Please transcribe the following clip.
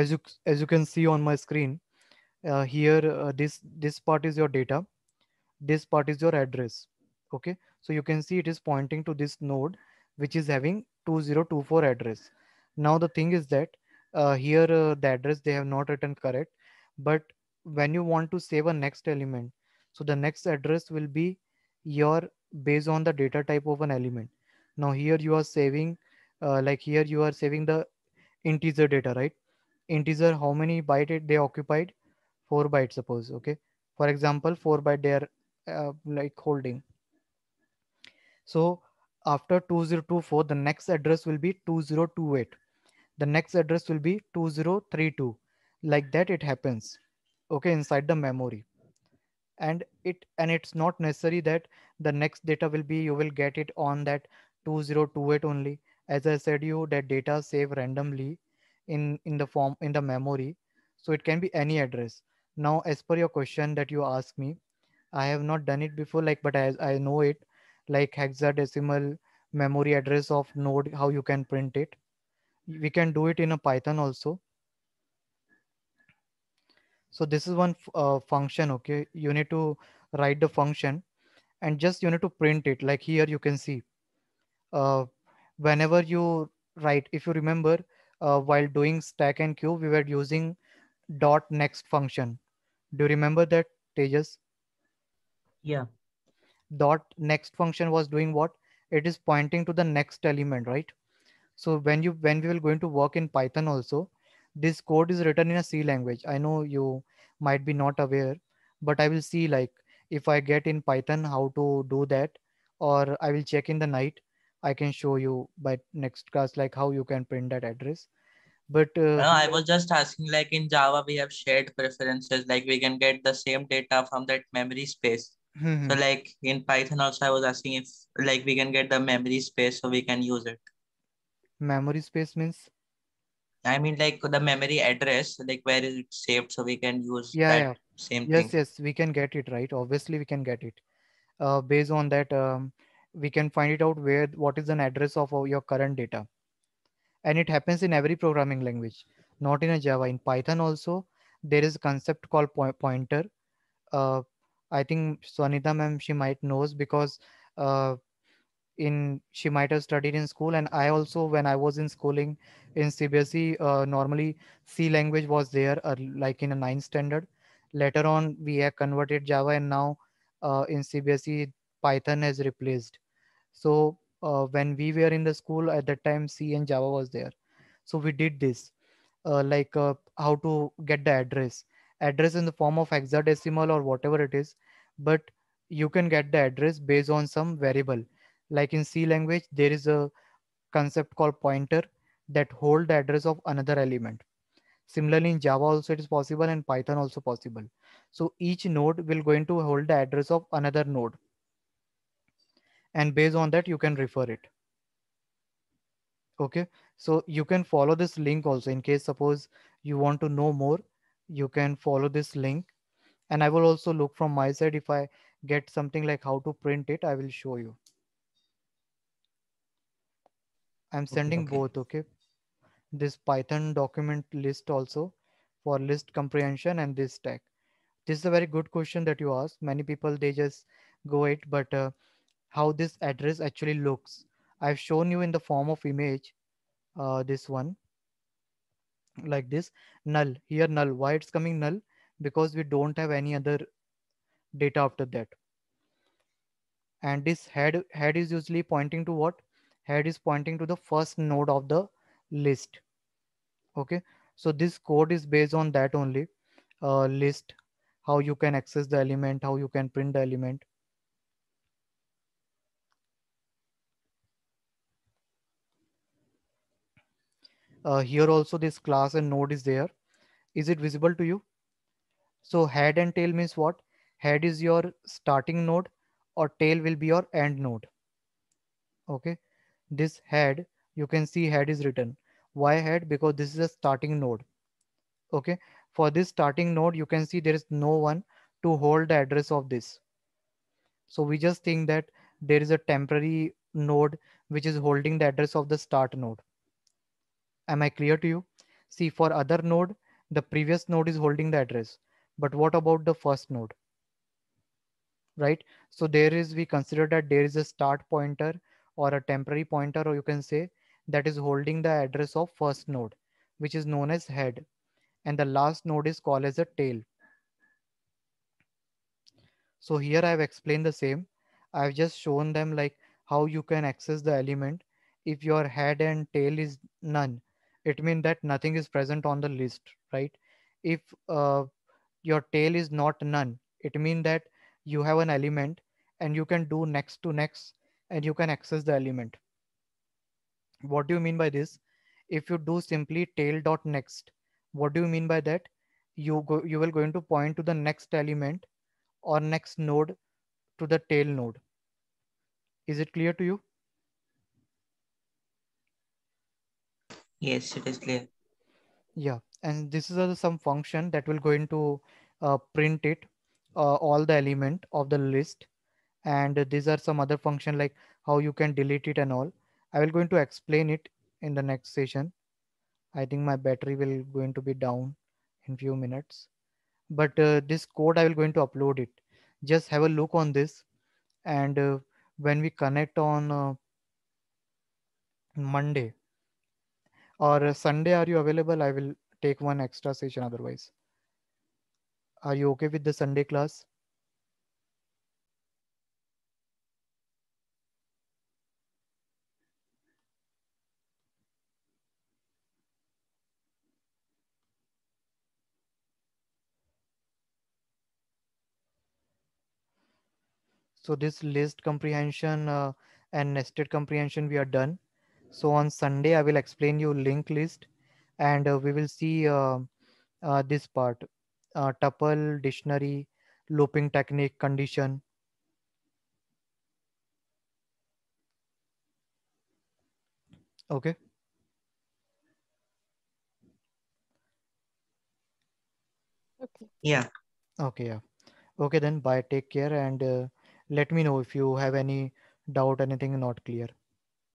as you as you can see on my screen uh, here uh, this this part is your data this part is your address okay so you can see it is pointing to this node which is having 2024 address now the thing is that uh, here uh, the address they have not written correct but when you want to save a next element so the next address will be your based on the data type of an element now here you are saving uh, like here you are saving the integer data right integer how many byte it, they occupied 4 byte suppose okay for example 4 byte they are uh, like holding so after 2024 the next address will be 2028 the next address will be 2032 like that it happens okay inside the memory and it and it's not necessary that the next data will be you will get it on that 2028 only as i said you that data save randomly in in the form in the memory so it can be any address now as per your question that you asked me i have not done it before like but as I, I know it like hexadecimal memory address of node how you can print it we can do it in a python also so this is one uh, function okay you need to write the function and just you need to print it like here you can see uh, whenever you write if you remember uh, while doing stack and queue, we were using dot next function. Do you remember that, Tejas? Yeah. Dot next function was doing what? It is pointing to the next element, right? So when you when we were going to work in Python also, this code is written in a C language. I know you might be not aware, but I will see like if I get in Python how to do that, or I will check in the night I can show you by next class, like how you can print that address. But uh, no, I was just asking, like in Java, we have shared preferences, like we can get the same data from that memory space. Mm-hmm. So like in Python also, I was asking if like we can get the memory space so we can use it. Memory space means? I mean like the memory address, like where is it saved so we can use yeah, yeah. same yes, thing. Yes, yes, we can get it, right? Obviously we can get it. Uh, based on that, um, we can find it out where what is an address of your current data and it happens in every programming language not in a java in python also there is a concept called pointer uh, i think swanita ma'am she might knows because uh, in she might have studied in school and i also when i was in schooling in cbse uh, normally c language was there uh, like in a ninth standard later on we have converted java and now uh, in cbse python has replaced so uh, when we were in the school at that time, C and Java was there. So we did this, uh, like uh, how to get the address, address in the form of hexadecimal or whatever it is, but you can get the address based on some variable. Like in C language, there is a concept called pointer that hold the address of another element. Similarly, in Java also it is possible and Python also possible. So each node will going to hold the address of another node and based on that you can refer it okay so you can follow this link also in case suppose you want to know more you can follow this link and i will also look from my side if i get something like how to print it i will show you i'm sending okay, okay. both okay this python document list also for list comprehension and this tag this is a very good question that you ask. many people they just go it but uh, how this address actually looks. I've shown you in the form of image, uh, this one like this null here null why it's coming null because we don't have any other data after that and this head head is usually pointing to what head is pointing to the first node of the list okay so this code is based on that only uh, list how you can access the element how you can print the element uh, here also this class and node is there is it visible to you so head and tail means what head is your starting node or tail will be your end node okay this head you can see head is written why head because this is a starting node okay for this starting node you can see there is no one to hold the address of this so we just think that there is a temporary node which is holding the address of the start node Am I clear to you? See, for other node, the previous node is holding the address. But what about the first node? Right? So there is, we consider that there is a start pointer or a temporary pointer, or you can say that is holding the address of first node, which is known as head. And the last node is called as a tail. So here I've explained the same. I've just shown them like how you can access the element if your head and tail is none it means that nothing is present on the list, right? If uh, your tail is not none, it means that you have an element and you can do next to next and you can access the element. What do you mean by this? If you do simply tail dot next, what do you mean by that? You go, you will going to point to the next element or next node to the tail node. Is it clear to you? Yes, it is clear. Yeah, and this is also some function that will go into uh, print it, uh, all the element of the list. And these are some other function like how you can delete it and all. I will going to explain it in the next session. I think my battery will going to be down in few minutes. But uh, this code, I will going to upload it. Just have a look on this. And uh, when we connect on uh, Monday, or Sunday, are you available? I will take one extra session otherwise. Are you okay with the Sunday class? So this list comprehension uh, and nested comprehension we are done. So on Sunday, I will explain you linked list and uh, we will see uh, uh, this part, tuple, dictionary, looping technique, condition. Okay. Okay. Yeah. Okay. Yeah. Okay. Then bye. Take care and uh, let me know if you have any doubt, anything not clear.